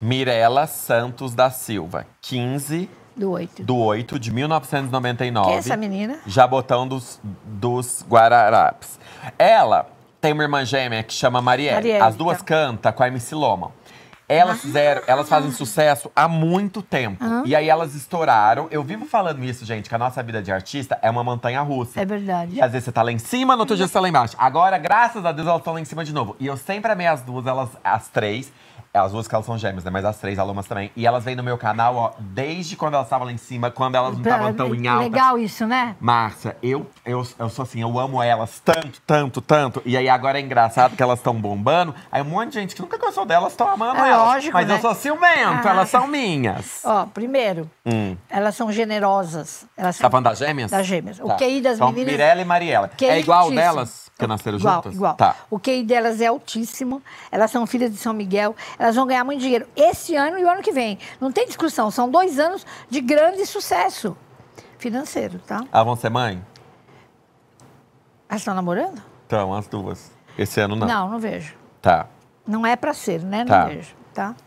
Mirela Santos da Silva, 15 do 8. do 8 de 1999. Quem é essa menina? Jabotão dos, dos Guararapes. Ela tem uma irmã gêmea que chama Marielle. Marielle As duas tá. cantam com a MC Loma. Elas ah! fizeram, elas fazem sucesso há muito tempo. Uhum. E aí elas estouraram. Eu vivo falando isso, gente, que a nossa vida de artista é uma montanha russa. É verdade. E às vezes você tá lá em cima, no outro dia você tá lá embaixo. Agora, graças a Deus, elas estão lá em cima de novo. E eu sempre amei as duas, elas, as três. É, as duas que elas são gêmeas, né? Mas as três alunas também. E elas vêm no meu canal, ó, desde quando elas estavam lá em cima, quando elas não estavam tão em alta. Legal isso, né? Márcia, eu, eu, eu sou assim, eu amo elas tanto, tanto, tanto. E aí agora é engraçado que elas estão bombando. Aí um monte de gente que nunca gostou delas estão amando é, elas. Lógico, mas né? eu sou ciumento, ah. elas são minhas. Ó, primeiro, hum. elas são generosas. Elas tá são tá falando das gêmeas? Das gêmeas. Tá. O QI das então, meninas. Mirella e Mariela. é igual delas? que nasceram igual, juntas? Igual. Tá. O QI delas é altíssimo, elas são filhas de São Miguel, elas vão ganhar muito dinheiro esse ano e o ano que vem. Não tem discussão, são dois anos de grande sucesso financeiro, tá? Elas ah, vão ser mãe? Elas estão namorando? Estão, as duas. Esse ano não. Não, não vejo. Tá. Não é para ser, né? Tá. Não vejo, tá?